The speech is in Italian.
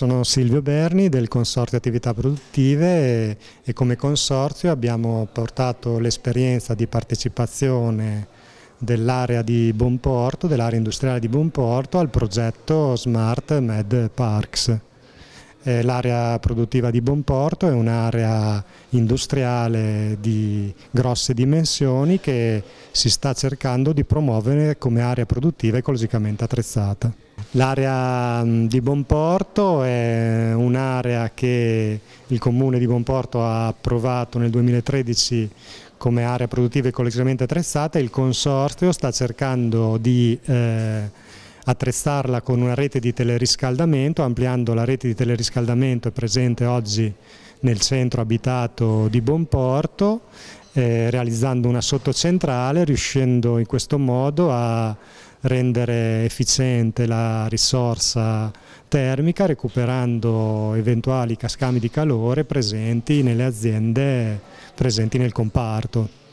Sono Silvio Berni del Consorzio Attività Produttive e, e come consorzio abbiamo portato l'esperienza di partecipazione dell'area di Buonporto, dell'area industriale di Buonporto al progetto Smart Med Parks eh, l'area produttiva di Bonporto è un'area industriale di grosse dimensioni che si sta cercando di promuovere come area produttiva ecologicamente attrezzata. L'area di Bonporto è un'area che il comune di Bonporto ha approvato nel 2013 come area produttiva ecologicamente attrezzata e il consorzio sta cercando di eh, attrezzarla con una rete di teleriscaldamento, ampliando la rete di teleriscaldamento presente oggi nel centro abitato di Bonporto, eh, realizzando una sottocentrale, riuscendo in questo modo a rendere efficiente la risorsa termica recuperando eventuali cascami di calore presenti nelle aziende presenti nel comparto.